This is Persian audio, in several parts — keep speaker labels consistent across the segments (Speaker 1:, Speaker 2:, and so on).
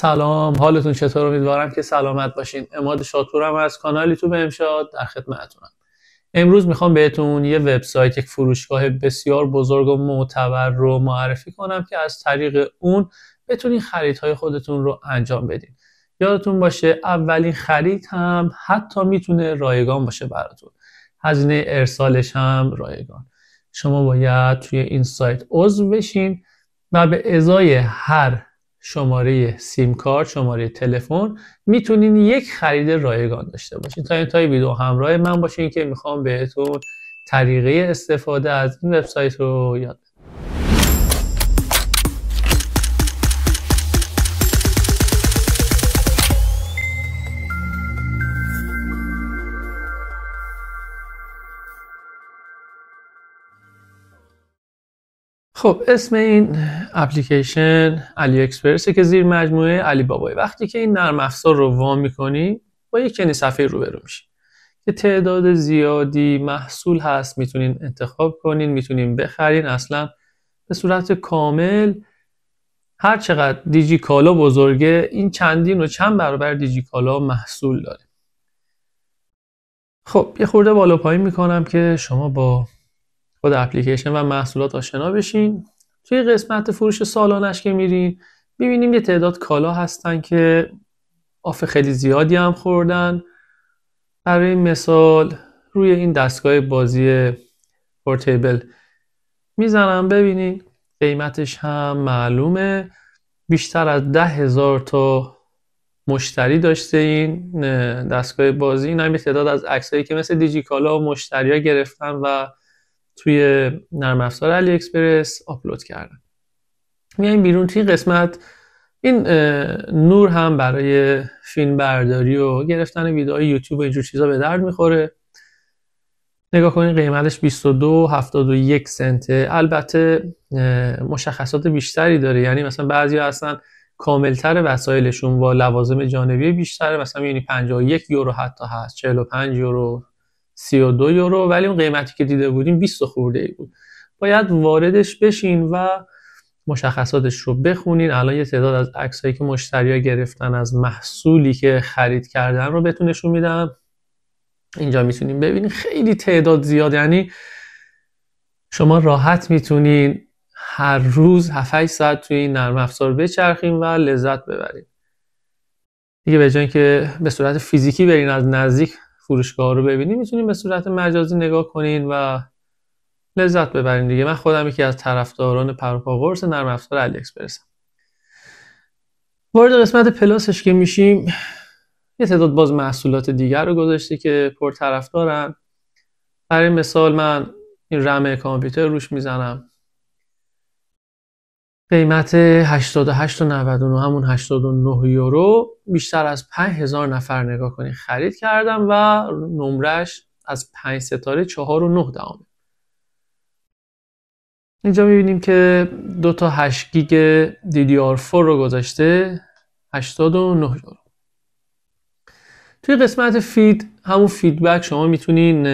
Speaker 1: سلام حالتون چطور امیدوارم که سلامت باشین اماد شاکورم از کانالی تو به امشاد در خدمتتونم امروز میخوام بهتون یه وبسایت یک فروشگاه بسیار بزرگ و معتبر رو معرفی کنم که از طریق اون بتونین خریدهای خودتون رو انجام بدین یادتون باشه اولین خرید هم حتی میتونه رایگان باشه براتون هزینه ارسالش هم رایگان شما باید توی این سایت عضو بشین و به ازای هر شماره سیم کارت شماره تلفن میتونین یک خرید رایگان داشته باشین تا این تای ویدیو همراه من باشین که میخوام بهتون طریقه استفاده از این وبسایت رو یاد خب اسم این اپلیکیشن علی اکسپرسه که زیر مجموعه علی بابای وقتی که این نرم افزار رو وا میکنی با یک کنی صفحه روبرو میشی که تعداد زیادی محصول هست میتونین انتخاب کنین میتونین بخرین اصلا به صورت کامل هر چقدر دیجی کالا بزرگه این چندین و چند برابر دیجی کالا محصول داره خب یه خورده بالا پایین میکنم که شما با خود اپلیکیشن و محصولات آشنا بشین توی قسمت فروش سالانش که میرین میبینیم یه تعداد کالا هستن که آف خیلی زیادی هم خوردن برای مثال روی این دستگاه بازی پورتیبل میزنم ببینین قیمتش هم معلومه بیشتر از ده هزار تا مشتری داشته این دستگاه بازی این هم تعداد از عکسایی که مثل دیجیکالا کالا مشتری ها گرفتن و توی نرم افزار علی اکسپرس آپلود کردم میایم بیرون توی قسمت این نور هم برای فیلم برداری و گرفتن ویدئوهای یوتیوب و اینجور چیزا به درد میخوره نگاه کنید قیمتش 22.71 سنت سنته البته مشخصات بیشتری داره یعنی مثلا بعضی هستن کاملتر وسایلشون با لوازم جانبی بیشتره مثلا یعنی 51 یورو حتی هست 45 یورو 32 یورو ولی اون قیمتی که دیده بودیم 20 خورده ای بود باید واردش بشین و مشخصاتش رو بخونین الان یه تعداد از هایی که مشتریا گرفتن از محصولی که خرید کردن رو بتونشون نشون میدم اینجا میتونین ببینین خیلی تعداد زیاد یعنی شما راحت میتونین هر روز 7 ساعت توی این نرم افزار بچرخین و لذت ببرین دیگه به جای که به صورت فیزیکی برین از نزدیک فروشگاه رو ببینیم میتونیم به صورت مجازی نگاه کنین و لذت ببرین دیگه من خودم یکی از طرفداران پروپا قرص نرم افزار علی اکسپرسم وارد قسمت پلاسش که میشیم یه تعداد باز محصولات دیگر رو گذاشته که پر طرفدارن. برای مثال من این رم کامپیوتر روش میزنم قیمت 88 همون 89 یورو بیشتر از 5000 نفر نگاه کنید خرید کردم و نمرش از 5 ستاره 4 و 9 دامه اینجا میبینیم که دو تا 8 گیگ DDR4 رو گذاشته 89 یورو توی قسمت فید همون فیدبک شما میتونین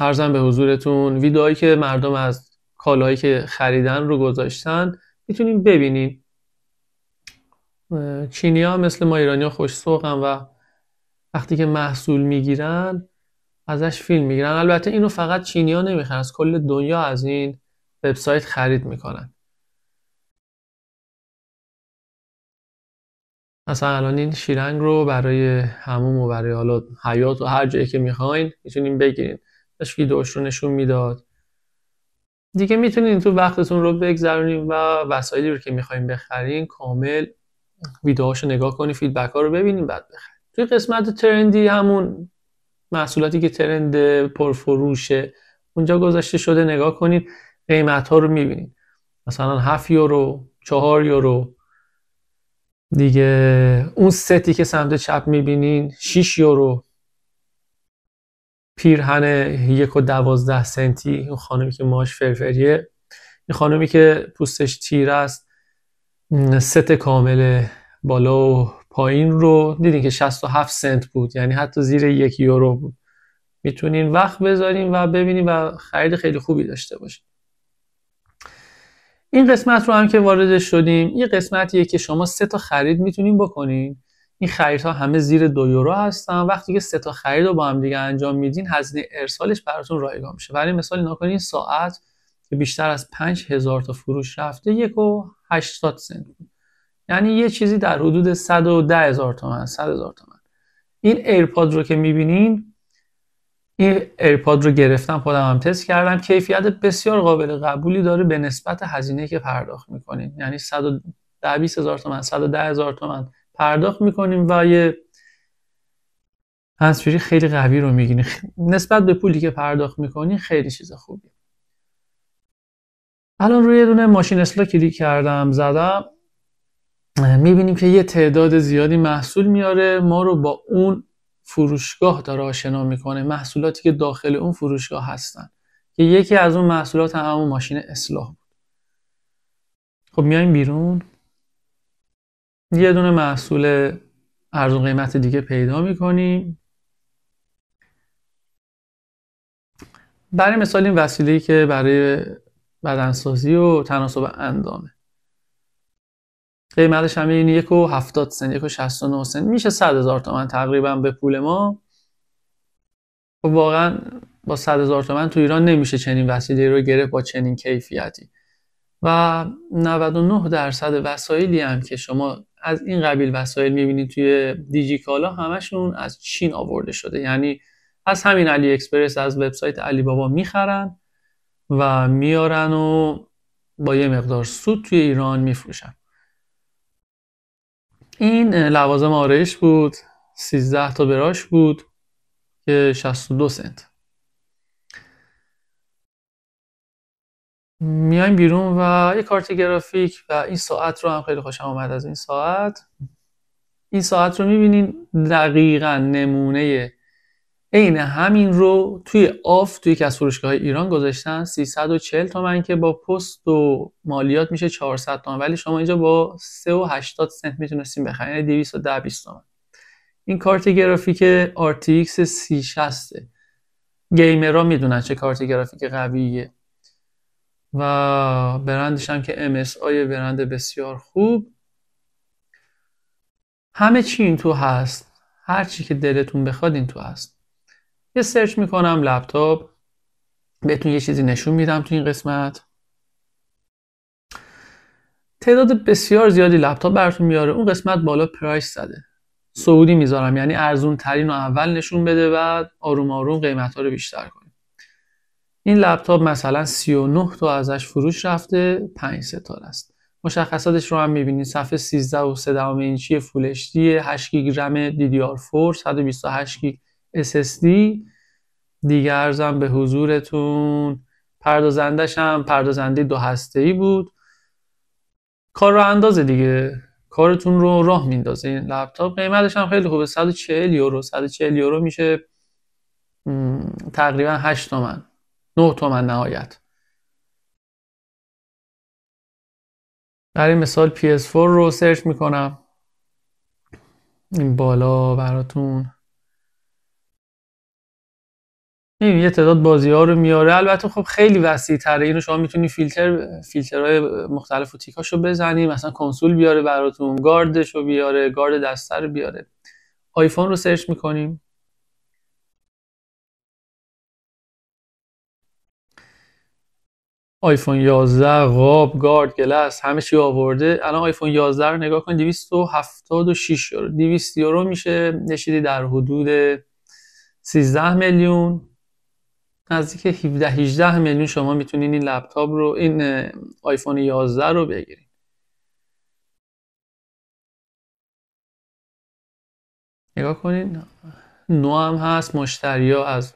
Speaker 1: ارزم به حضورتون ویدئوهایی که مردم از کالایی که خریدن رو گذاشتن میتونیم ببینیم چینی ها مثل ما ایرانی ها خوش و وقتی که محصول میگیرن ازش فیلم میگیرن البته اینو فقط چینی ها از کل دنیا از این وبسایت خرید میکنن مثلا الان این شیرنگ رو برای هموم و برای حیات و هر جایی که میخواین میتونین بگیرین داشت ویدوش رو نشون میداد دیگه میتونین تو وقتتون رو بگذرونین و وسایلی رو که میخوایم بخرین کامل ویدیوهاشو نگاه کنین فیدبک ها رو ببینین بعد بخرین توی قسمت ترندی همون محصولاتی که ترند پرفروشه اونجا گذاشته شده نگاه کنید. قیمت ها رو میبینین مثلا 7 یورو 4 یورو دیگه اون ستی که سمت چپ میبینین 6 یورو پیرهن یک و دوازده سنتی اون خانمی که ماش فرفریه این خانمی که پوستش تیر است ست کامل بالا و پایین رو دیدین که 67 سنت بود یعنی حتی زیر یک یورو بود میتونین وقت بذارین و ببینین و خرید خیلی خوبی داشته باشیم. این قسمت رو هم که وارد شدیم یه قسمتیه که شما سه تا خرید میتونین بکنین این خریدها همه زیر دو یورو هستن وقتی که سه تا خرید رو با هم دیگه انجام میدین هزینه ارسالش براتون رایگان میشه برای مثال نکنین ساعت که بیشتر از 5000 تا فروش رفته یک و 80 سنت یعنی یه چیزی در حدود 110000 تومان، 100000 تومان. این ایرپاد رو که میبینین این ایرپاد رو گرفتم خودم هم تست کردم کیفیت بسیار قابل قبولی داره به نسبت هزینه که پرداخت میکنین یعنی 120 هزار تومن تومان. هزار تومن پرداخت میکنیم و یه هنسفیری خیلی قوی رو میگیریم نسبت به پولی که پرداخت میکنی خیلی چیز خوبی الان روی یه دونه ماشین اسلا کلیک کردم زدم میبینیم که یه تعداد زیادی محصول میاره ما رو با اون فروشگاه داره آشنا میکنه محصولاتی که داخل اون فروشگاه هستن که یکی از اون محصولات همون ماشین اصلاح بود خب میایم بیرون یه دونه محصول ارزون قیمت دیگه پیدا میکنیم برای مثال این وسیله که برای بدنسازی و تناسب اندامه قیمتش همه این یک و هفتاد سن یک و شست و سن میشه صد هزار تومن تقریبا به پول ما و خب واقعا با صد هزار تومن تو ایران نمیشه چنین وسیله رو گرفت با چنین کیفیتی و 99 درصد وسایلی هم که شما از این قبیل وسایل میبینید توی کالا همشون از چین آورده شده یعنی از همین علی اکسپرس از وبسایت علی بابا میخرن و میارن و با یه مقدار سود توی ایران میفروشن این لوازم آرایش بود 13 تا براش بود که 62 سنت میایم بیرون و یه کارت گرافیک و این ساعت رو هم خیلی خوشم آمد از این ساعت این ساعت رو میبینین دقیقا نمونه عین همین رو توی آف توی از فروشگاه ایران گذاشتن 340 تومن که با پست و مالیات میشه 400 تومن ولی شما اینجا با 380 سنت میتونستین بخرین 210 یعنی 20 تومن این کارت گرافیک RTX 3060 گیمرها میدونن چه کارت گرافیک قویه و برندش هم که MSI برند بسیار خوب همه چی این تو هست هر چی که دلتون بخواد این تو هست یه سرچ میکنم لپتاپ بهتون یه چیزی نشون میدم تو این قسمت تعداد بسیار زیادی لپتاپ براتون میاره اون قسمت بالا پرایس زده سعودی میذارم یعنی ارزون ترین اول نشون بده بعد آروم آروم قیمت ها رو بیشتر کنه این لپتاپ مثلا 39 تا ازش فروش رفته 5 ستاره است مشخصاتش رو هم میبینید صفحه 13 و 3 اینچی فول 8 گیگ رم DDR4 128 گیگ SSD دیگر زم به حضورتون پردازندش هم پردازنده دو هسته ای بود کار رو اندازه دیگه کارتون رو راه میندازه این لپتاپ قیمتش هم خیلی خوبه 140 یورو 140 یورو میشه تقریبا 8 تومن 9 تومن نهایت برای مثال PS4 رو سرچ میکنم این بالا براتون این یه تعداد بازی ها رو میاره البته خب خیلی وسیع تره اینو شما میتونید فیلتر فیلترهای مختلف و تیکاش رو بزنی مثلا کنسول بیاره براتون گاردش رو بیاره گارد دسته رو بیاره آیفون رو سرچ میکنیم آیفون 11 قاب گارد گلس همه چی آورده الان آیفون 11 رو نگاه کن 276 یورو 200 یورو میشه نشیدی در حدود 13 میلیون نزدیک 17 18 میلیون شما میتونین این لپتاپ رو این آیفون 11 رو بگیرید نگاه کنین نو هم هست مشتری ها از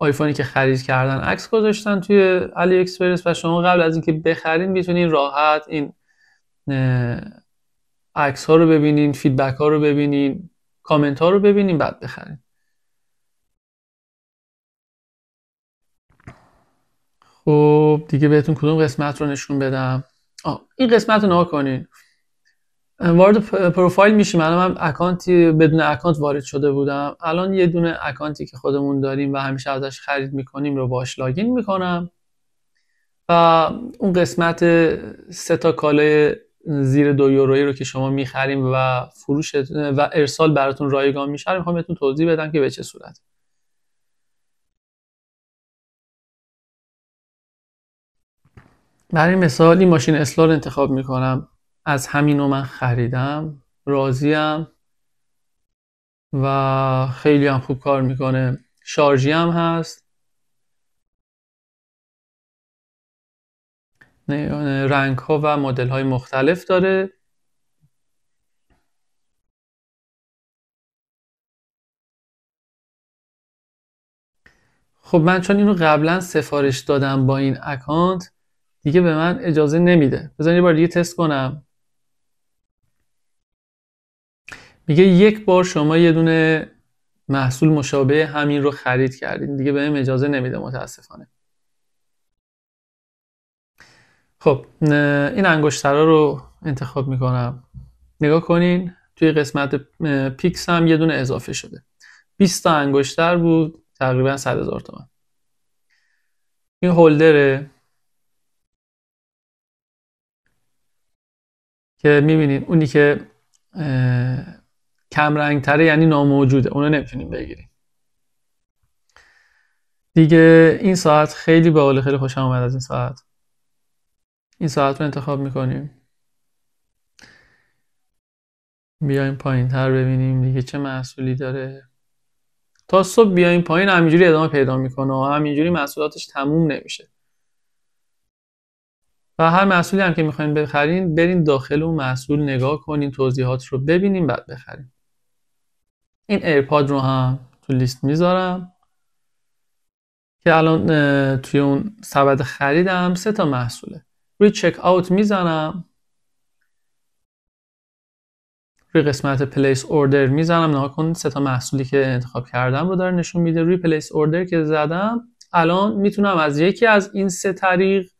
Speaker 1: آیفونی که خرید کردن عکس گذاشتن توی علی اکسپرس و شما قبل از اینکه بخرین میتونین راحت این عکس ها رو ببینین فیدبک ها رو ببینین کامنت ها رو ببینین بعد بخرین خب دیگه بهتون کدوم قسمت رو نشون بدم این قسمت رو نها کنین وارد پروفایل میشیم الان من اکانتی بدون اکانت وارد شده بودم الان یه دونه اکانتی که خودمون داریم و همیشه ازش خرید میکنیم رو باش لاگین میکنم و اون قسمت سه تا کالای زیر دو یورویی رو که شما میخریم و فروش و ارسال براتون رایگان میشه میخوام بهتون توضیح بدم که به چه صورت برای مثال این ماشین اسلار انتخاب میکنم از همینو من خریدم راضیم و خیلی هم خوب کار میکنه شارژی هم هست رنگ ها و مدل های مختلف داره خب من چون اینو قبلا سفارش دادم با این اکانت دیگه به من اجازه نمیده بزن یه بار دیگه تست کنم میگه یک بار شما یه دونه محصول مشابه همین رو خرید کردین دیگه بهم اجازه نمیده متاسفانه خب این انگشترا رو انتخاب میکنم نگاه کنین توی قسمت پیکس هم یه دونه اضافه شده 20 تا انگشتر بود تقریبا 100 هزار تومن این هولدره که میبینین اونی که کمرنگ تره یعنی ناموجوده اونو نمیتونیم بگیریم دیگه این ساعت خیلی به خیلی خوشم آمد از این ساعت این ساعت رو انتخاب میکنیم بیایم پایین تر ببینیم دیگه چه محصولی داره تا صبح بیایم پایین همینجوری ادامه پیدا میکنه و همینجوری محصولاتش تموم نمیشه و هر محصولی هم که میخواین بخرین برین داخل اون محصول نگاه کنین توضیحات رو ببینیم بعد بخرین این ایرپاد رو هم تو لیست میذارم که الان توی اون سبد خریدم سه تا محصوله روی چک آوت میزنم روی قسمت پلیس اوردر میزنم نها سه تا محصولی که انتخاب کردم رو داره نشون میده روی پلیس اوردر که زدم الان میتونم از یکی از این سه طریق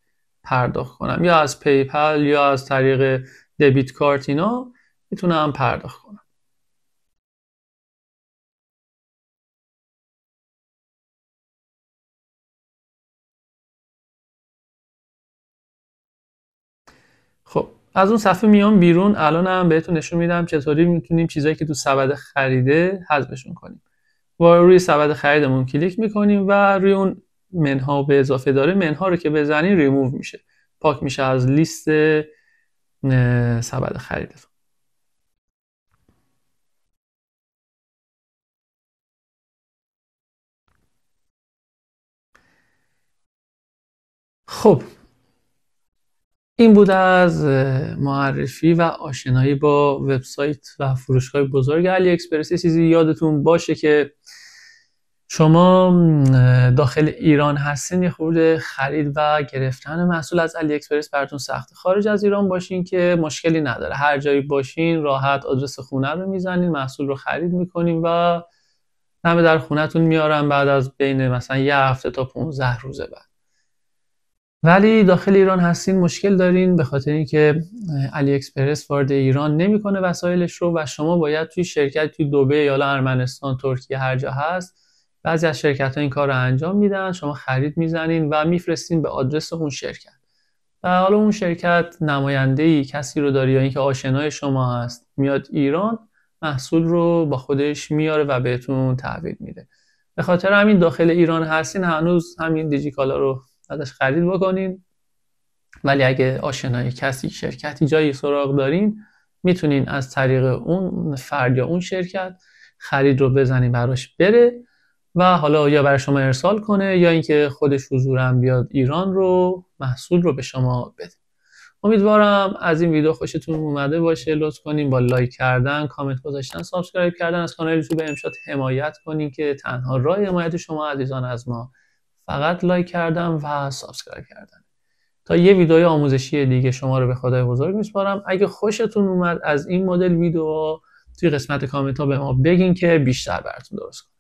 Speaker 1: پرداخت کنم یا از پیپل یا از طریق دبیت کارت اینا میتونم پرداخت کنم از اون صفحه میام بیرون الان هم بهتون نشون میدم چطوری میتونیم چیزایی که تو سبد خریده حذفشون کنیم و روی سبد خریدمون کلیک میکنیم و روی اون منها به اضافه داره منها رو که بزنین ریموو میشه پاک میشه از لیست سبد خرید. خب این بود از معرفی و آشنایی با وبسایت و فروشگاه بزرگ علی اکسپرس چیزی یادتون باشه که شما داخل ایران هستین یه خورده خرید و گرفتن محصول از علی اکسپرس براتون سخت خارج از ایران باشین که مشکلی نداره هر جایی باشین راحت آدرس خونه رو میزنین محصول رو خرید میکنین و همه در خونهتون میارن بعد از بین مثلا یه هفته تا 15 روزه بعد ولی داخل ایران هستین مشکل دارین به خاطر اینکه علی اکسپرس وارد ایران نمیکنه وسایلش رو و شما باید توی شرکت توی دبی یا ارمنستان ترکیه هر جا هست بعضی از شرکت ها این کار رو انجام میدن شما خرید میزنین و میفرستین به آدرس اون شرکت و حالا اون شرکت نماینده ای کسی رو داری یا اینکه آشنای شما هست میاد ایران محصول رو با خودش میاره و بهتون تحویل میده به خاطر همین داخل ایران هستین هنوز همین دیجیکالا رو ازش خرید بکنین ولی اگه آشنای کسی شرکتی جایی سراغ دارین میتونین از طریق اون فرد یا اون شرکت خرید رو بزنین براش بره و حالا یا برای شما ارسال کنه یا اینکه خودش حضورا بیاد ایران رو محصول رو به شما بده امیدوارم از این ویدیو خوشتون اومده باشه لطف کنین با لایک کردن کامنت گذاشتن سابسکرایب کردن از کانال یوتیوب امشات حمایت کنین که تنها راه حمایت شما عزیزان از ما فقط لایک کردن و سابسکرایب کردن تا یه ویدیوی آموزشی دیگه شما رو به خدای بزرگ میسپارم اگه خوشتون اومد از این مدل ویدیو توی قسمت کامنت ها به ما بگین که بیشتر براتون درست کنم